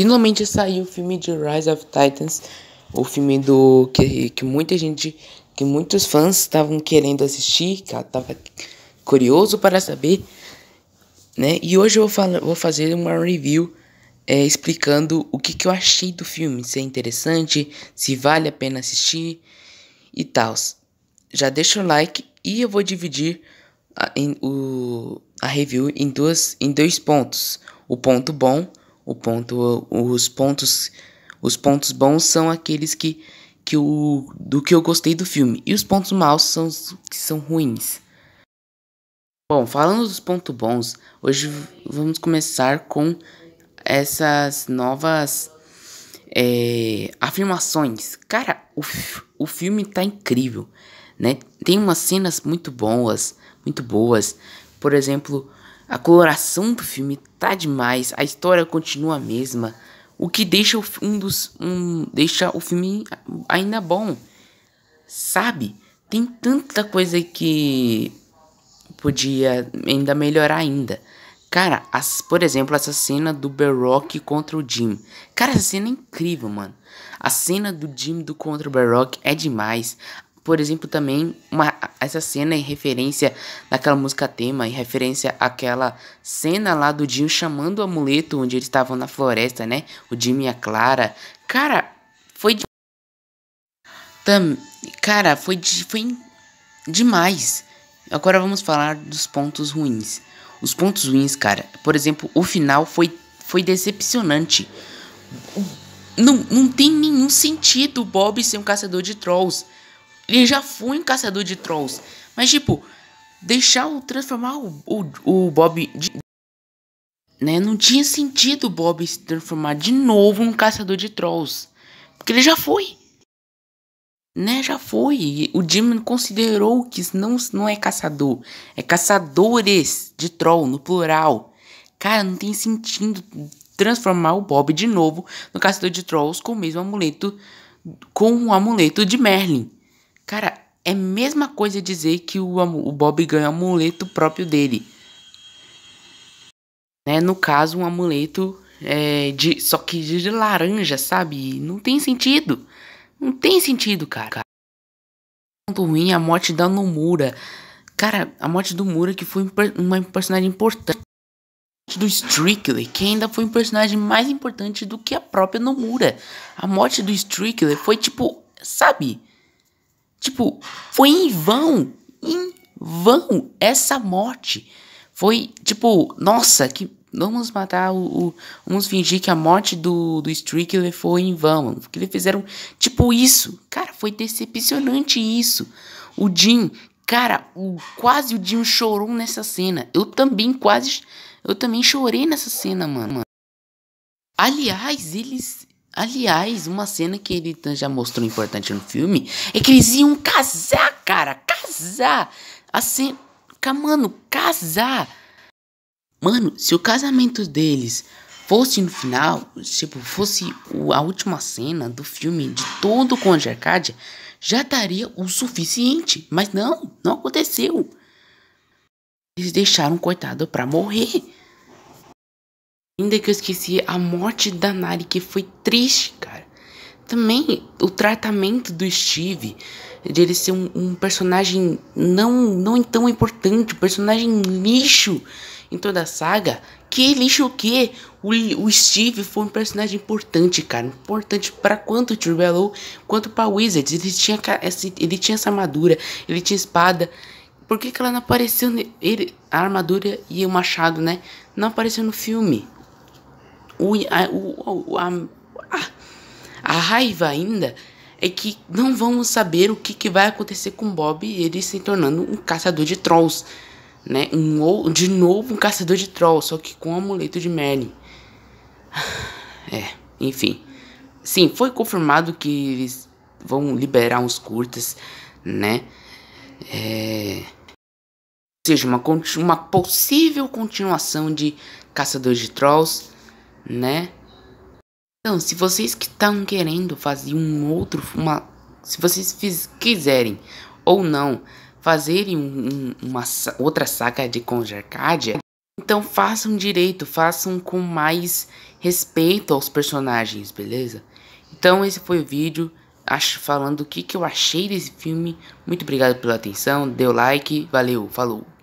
Finalmente saiu o filme de Rise of Titans, o filme do que, que muita gente, que muitos fãs estavam querendo assistir, que tava curioso para saber, né? E hoje eu vou, falar, vou fazer uma review é, explicando o que, que eu achei do filme, se é interessante, se vale a pena assistir e tal. Já deixa o like e eu vou dividir a, em, o, a review em, duas, em dois pontos: o ponto bom o ponto, os pontos, os pontos bons são aqueles que, que o, do que eu gostei do filme e os pontos maus são os que são ruins. Bom, falando dos pontos bons, hoje vamos começar com essas novas é, afirmações. Cara, o, o filme tá incrível, né? Tem umas cenas muito boas, muito boas. Por exemplo, a coloração do filme tá demais, a história continua a mesma, o que deixa o, um dos, um, deixa o filme ainda bom. Sabe? Tem tanta coisa que podia ainda melhorar ainda. Cara, as, por exemplo, essa cena do Berrock contra o Jim. Cara, essa cena é incrível, mano. A cena do Jim do contra o Berrock é demais. Por exemplo, também uma, essa cena em referência naquela música tema, em referência àquela cena lá do Jim chamando o amuleto onde eles estavam na floresta, né? O Jim e a Clara. Cara, foi. De... Tam... Cara, foi, de... foi demais. Agora vamos falar dos pontos ruins. Os pontos ruins, cara, por exemplo, o final foi, foi decepcionante. Não, não tem nenhum sentido o Bob ser um caçador de trolls. Ele já foi um caçador de trolls. Mas, tipo, deixar o transformar o, o, o Bob. De, né? Não tinha sentido o Bob se transformar de novo num caçador de trolls. Porque ele já foi. Né, já foi. O Jim considerou que não, não é caçador. É caçadores de troll, no plural. Cara, não tem sentido transformar o Bob de novo no caçador de trolls com o mesmo amuleto. Com o amuleto de Merlin. Cara, é a mesma coisa dizer que o, o Bob ganha um amuleto próprio dele. Né? No caso, um amuleto é, de, só que de laranja, sabe? Não tem sentido. Não tem sentido, cara. Tanto ruim a morte da Nomura. Cara, a morte do Mura que foi uma personagem importante do Strickler, que ainda foi um personagem mais importante do que a própria Nomura. A morte do Strickler foi tipo, sabe? Tipo, foi em vão, em vão essa morte. Foi tipo, nossa, que vamos matar o, o vamos fingir que a morte do do Strickler foi em vão, que eles fizeram tipo isso. Cara, foi decepcionante isso. O Jim, cara, o quase o Jim chorou nessa cena. Eu também quase eu também chorei nessa cena, mano. Aliás, eles Aliás, uma cena que ele já mostrou importante no filme é que eles iam casar, cara. Casar. Assim, mano, casar. Mano, se o casamento deles fosse no final, tipo, fosse a última cena do filme de todo o a Arcadia, já estaria o suficiente. Mas não, não aconteceu. Eles deixaram o coitado pra morrer. Ainda que eu esqueci a morte da Nari, que foi triste, cara. Também o tratamento do Steve, de ele ser um, um personagem não, não tão importante, um personagem lixo em toda a saga. Que lixo o quê? O, o Steve foi um personagem importante, cara. Importante para quanto o quanto para Wizards. Ele tinha, esse, ele tinha essa armadura, ele tinha espada. Por que, que ela não apareceu? Ele, a armadura e o machado, né? Não apareceu no filme o, a, a, a, raiva ainda é que não vamos saber o que, que vai acontecer com Bob ele se tornando um caçador de trolls. Né? Um, de novo um caçador de trolls, só que com o amuleto de Merlin. É, enfim. Sim, foi confirmado que eles vão liberar uns curtas, né? É... Ou seja, uma, uma possível continuação de Caçador de Trolls né? Então, se vocês que estão querendo fazer um outro, uma, se vocês fiz, quiserem ou não fazerem um, uma outra saga de Conjarcadia, então façam direito, façam com mais respeito aos personagens, beleza? Então esse foi o vídeo acho, falando o que, que eu achei desse filme. Muito obrigado pela atenção, deu like, valeu, falou!